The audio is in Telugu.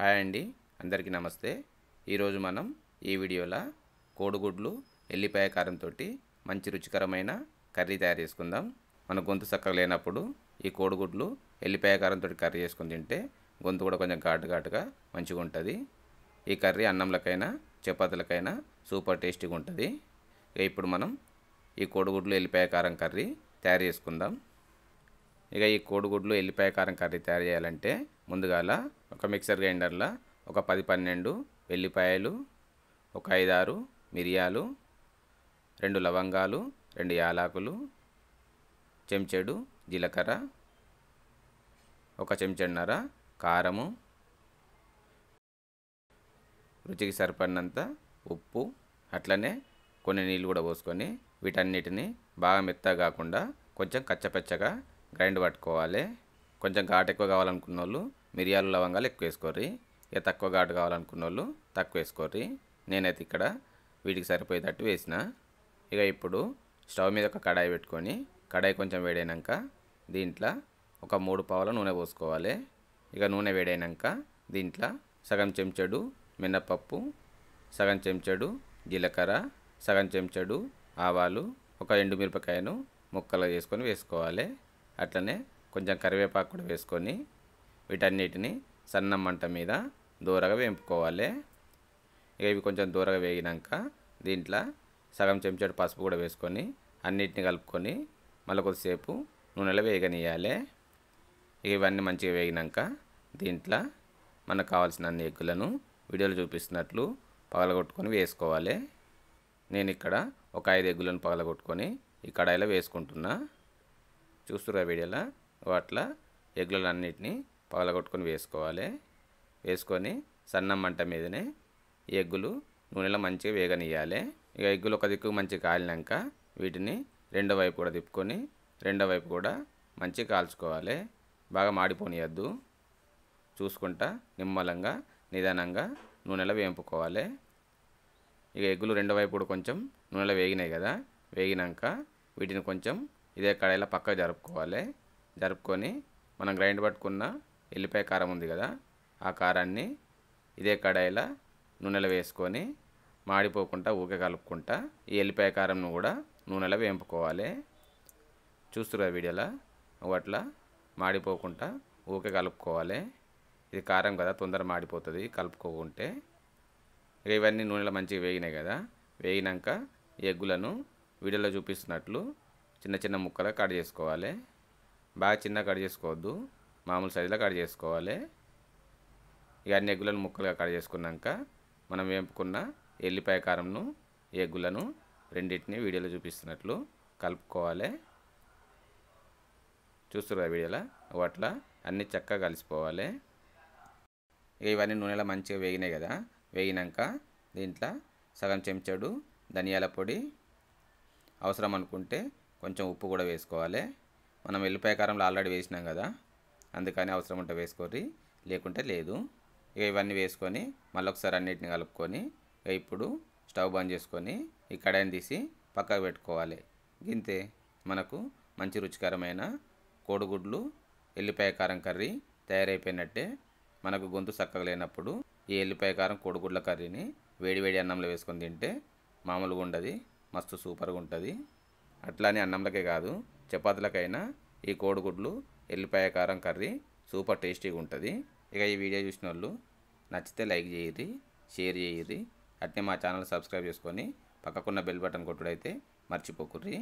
హాయ్ అండి అందరికీ నమస్తే ఈరోజు మనం ఈ వీడియోలో కోడిగుడ్లు ఎల్లిపాయ కారంతో మంచి రుచికరమైన కర్రీ తయారు చేసుకుందాం మన గొంతు చక్కగా లేనప్పుడు ఈ కోడిగుడ్లు ఎల్లిపాయ కారంతో కర్రీ చేసుకుని తింటే గొంతు కూడా కొంచెం ఘాటు ఘాటుగా మంచిగా ఉంటుంది ఈ కర్రీ అన్నంలకైనా చపాతీలకైనా సూపర్ టేస్టీగా ఉంటుంది ఇప్పుడు మనం ఈ కోడిగుడ్లు ఎల్లిపాయ కారం కర్రీ తయారు చేసుకుందాం ఇక ఈ కోడిగుడ్లు ఎల్లిపాయ కారం కర్రీ తయారు చేయాలంటే ముందుగాల ఒక మిక్సర్ గ్రైండర్లో ఒక పది పన్నెండు వెల్లిపాయలు ఒక ఐదారు మిరియాలు రెండు లవంగాలు రెండు యాలాకులు చెంచెడు జీలకర్ర ఒక చెంచెన్నర కారము రుచికి సరిపడినంత ఉప్పు అట్లనే కొన్ని నీళ్ళు కూడా పోసుకొని వీటన్నిటిని బాగా మెత్తగా కాకుండా కొంచెం కచ్చపెచ్చగా గ్రైండ్ పట్టుకోవాలి కొంచెం ఘాట్ ఎక్కువ కావాలనుకున్న వాళ్ళు మిరియాలు లవంగాలు ఎక్కువ వేసుకోర్రి ఇక తక్కువ ఘాటు కావాలనుకున్న వాళ్ళు తక్కువ వేసుకోర్రి నేనైతే ఇక్కడ వీటికి సరిపోయేటట్టు వేసిన ఇక ఇప్పుడు స్టవ్ మీద ఒక కడాయి పెట్టుకొని కడాయి కొంచెం వేడైనాక దీంట్లో ఒక మూడు పావుల నూనె పోసుకోవాలి ఇక నూనె వేడైనాక దీంట్లో సగం చెంచాడు మినపప్పు సగం చెంచాడు జీలకర్ర సగం చెంచాడు ఆవాలు ఒక ఎండు మిరపకాయను ముక్కలు చేసుకొని వేసుకోవాలి అట్లనే కొంచెం కరివేపాకు కూడా వేసుకొని వీటన్నిటిని సన్న మంట మీద దూరగా వేపుకోవాలి ఇక ఇవి కొంచెం దూరగా వేగినాక దీంట్లో సగం చెంచాడు పసుపు కూడా వేసుకొని అన్నిటిని కలుపుకొని మళ్ళీ కొద్దిసేపు నూనెలో వేగనియాలి ఇక ఇవన్నీ మంచిగా వేగినాక దీంట్లో మనకు కావాల్సిన అన్ని ఎగ్గులను వీడియోలో చూపిస్తున్నట్లు పగలగొట్టుకొని వేసుకోవాలి నేను ఇక్కడ ఒక ఐదు ఎగ్గులను పగలగొట్టుకొని ఈ కడాయిలో వేసుకుంటున్నా చూస్తురా వీడియోలో వాటిలో ఎగ్గులన్నిటిని పగలగొట్టుకొని వేసుకోవాలి వేసుకొని సన్నం మంట మీదనే ఎగ్గులు నూనెలో మంచిగా వేగనియాలి ఇక ఎగ్గులు ఒక దిక్కు మంచిగా కాలినాక వీటిని రెండో వైపు కూడా తిప్పుకొని రెండో వైపు కూడా మంచిగా కాల్చుకోవాలి బాగా మాడిపోనియద్దు చూసుకుంటా నిమ్మలంగా నిదానంగా నూనెలో వేంపుకోవాలి ఇక ఎగ్గులు రెండో వైపు కూడా కొంచెం నూనెలో వేగినాయి కదా వేగినాక వీటిని కొంచెం ఇదే కడాయిలో పక్కకు జరుపుకోవాలి జరుపుకొని మనం గ్రైండ్ పట్టుకున్న ఎల్లిపాయ కారం ఉంది కదా ఆ కారాన్ని ఇదే కడాయిలో నూనెలో వేసుకొని మాడిపోకుండా ఊకే కలుపుకుంటా ఈ ఎల్లిపాయ కారంను కూడా నూనెలో వేంపుకోవాలి చూస్తురా వీడియోలో ఒకట్లా మాడిపోకుండా ఊకే కలుపుకోవాలి ఇది కారం కదా తొందర మాడిపోతుంది కలుపుకోకుంటే ఇవన్నీ నూనెలో మంచిగా వేగినాయి కదా వేగినాక ఎగ్గులను వీడియోలో చూపిస్తున్నట్లు చిన్న చిన్న ముక్కలు కట్ చేసుకోవాలి బాగా చిన్న కట్ చేసుకోవద్దు మామూలు సైజులో కట్ చేసుకోవాలి ఇక అన్ని ఎగ్గులను ముక్కలుగా కట్ చేసుకున్నాక మనం వేపుకున్న ఎల్లిపాయ కారంను ఎగ్గులను రెండింటిని వీడియోలో చూపిస్తున్నట్లు కలుపుకోవాలి చూస్తారు కదా వీడియోలో వాటిలో అన్నీ చక్కగా కలిసిపోవాలి ఇక ఇవన్నీ నూనెలో మంచిగా వేగినాయి కదా వేగినాక దీంట్లో సగం చెంచాడు ధనియాల పొడి అవసరం అనుకుంటే కొంచెం ఉప్పు కూడా వేసుకోవాలి మనం ఎల్లిపాయ కారంలో ఆల్రెడీ వేసినాం కదా అందుకని అవసరం ఉంటే వేసుకోరి లేకుంటే లేదు ఇక ఇవన్నీ వేసుకొని మళ్ళీ ఒకసారి అన్నిటిని కలుపుకొని ఇక ఇప్పుడు స్టవ్ బంద్ చేసుకొని ఈ కడాయిని తీసి పక్కకు పెట్టుకోవాలి గింతే మనకు మంచి రుచికరమైన కోడిగుడ్లు ఎల్లిపాయ కారం కర్రీ తయారైపోయినట్టే మనకు గొంతు చక్కగా లేనప్పుడు ఈ ఎల్లిపాయ కారం కోడిగుడ్ల కర్రీని వేడివేడి అన్నంలో వేసుకొని తింటే మామూలుగా ఉండదు మస్తు సూపర్గా ఉంటుంది అట్లానే అన్నంలకే కాదు చపాతీలకైనా ఈ కోడిగుడ్లు ఎల్లిపాయ కారం కర్రీ సూపర్ టేస్టీగా ఉంటుంది ఇక ఈ వీడియో చూసిన వాళ్ళు నచ్చితే లైక్ చేయది షేర్ చేయరి అట్నే మా ఛానల్ సబ్స్క్రైబ్ చేసుకొని పక్కకున్న బెల్ బటన్ కొట్టుడైతే మర్చిపోకుర్రీ